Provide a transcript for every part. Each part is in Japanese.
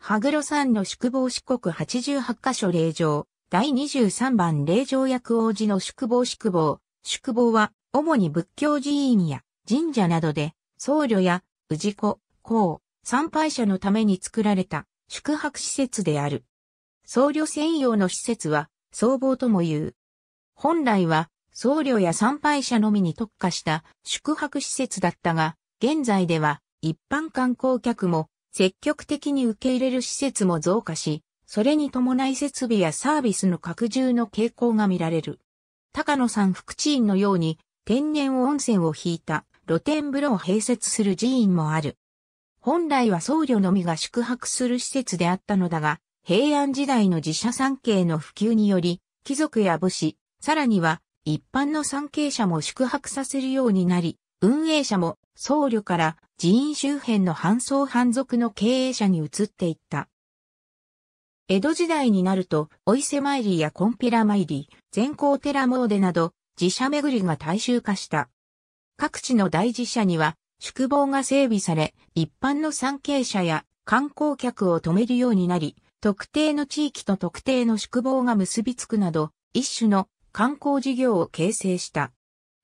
羽黒山の宿坊四国88箇所霊場、第23番霊場役王子の宿坊宿坊。宿坊は、主に仏教寺院や神社などで、僧侶や氏子、公、参拝者のために作られた宿泊施設である。僧侶専用の施設は、僧坊とも言う。本来は、僧侶や参拝者のみに特化した宿泊施設だったが、現在では一般観光客も積極的に受け入れる施設も増加し、それに伴い設備やサービスの拡充の傾向が見られる。高野山副地院のように天然温泉を引いた露天風呂を併設する寺院もある。本来は僧侶のみが宿泊する施設であったのだが、平安時代の寺社参詣の普及により、貴族や武士、さらには一般の参詣者も宿泊させるようになり、運営者も僧侶から寺院周辺の半僧半族の経営者に移っていった。江戸時代になると、お伊勢参りやコンピラ参り、善光寺詣など、寺社巡りが大衆化した。各地の大寺社には、宿坊が整備され、一般の参詣者や観光客を止めるようになり、特定の地域と特定の宿坊が結びつくなど、一種の観光事業を形成した。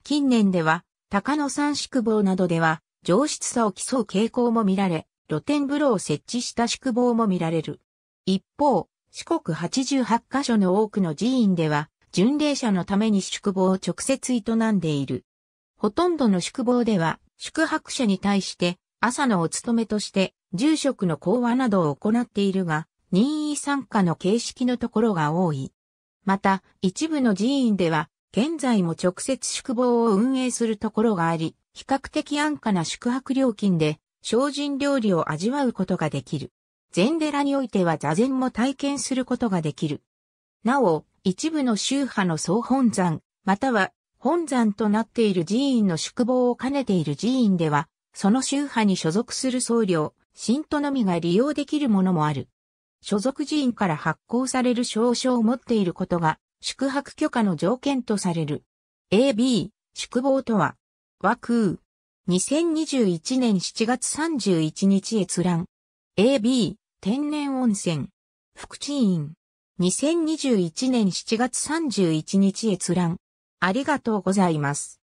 近年では、高野山宿坊などでは、上質さを競う傾向も見られ、露天風呂を設置した宿坊も見られる。一方、四国88カ所の多くの寺院では、巡礼者のために宿坊を直接営んでいる。ほとんどの宿坊では、宿泊者に対して、朝のお勤めとして、住職の講話などを行っているが、任意参加の形式のところが多い。また、一部の寺院では、現在も直接宿坊を運営するところがあり、比較的安価な宿泊料金で精進料理を味わうことができる。禅寺においては座禅も体験することができる。なお、一部の宗派の総本山、または本山となっている寺院の宿坊を兼ねている寺院では、その宗派に所属する僧侶、信徒のみが利用できるものもある。所属寺院から発行される証書を持っていることが宿泊許可の条件とされる。AB、宿坊とは、和空。2021年7月31日閲覧。AB、天然温泉。福知院。2021年7月31日閲覧。ありがとうございます。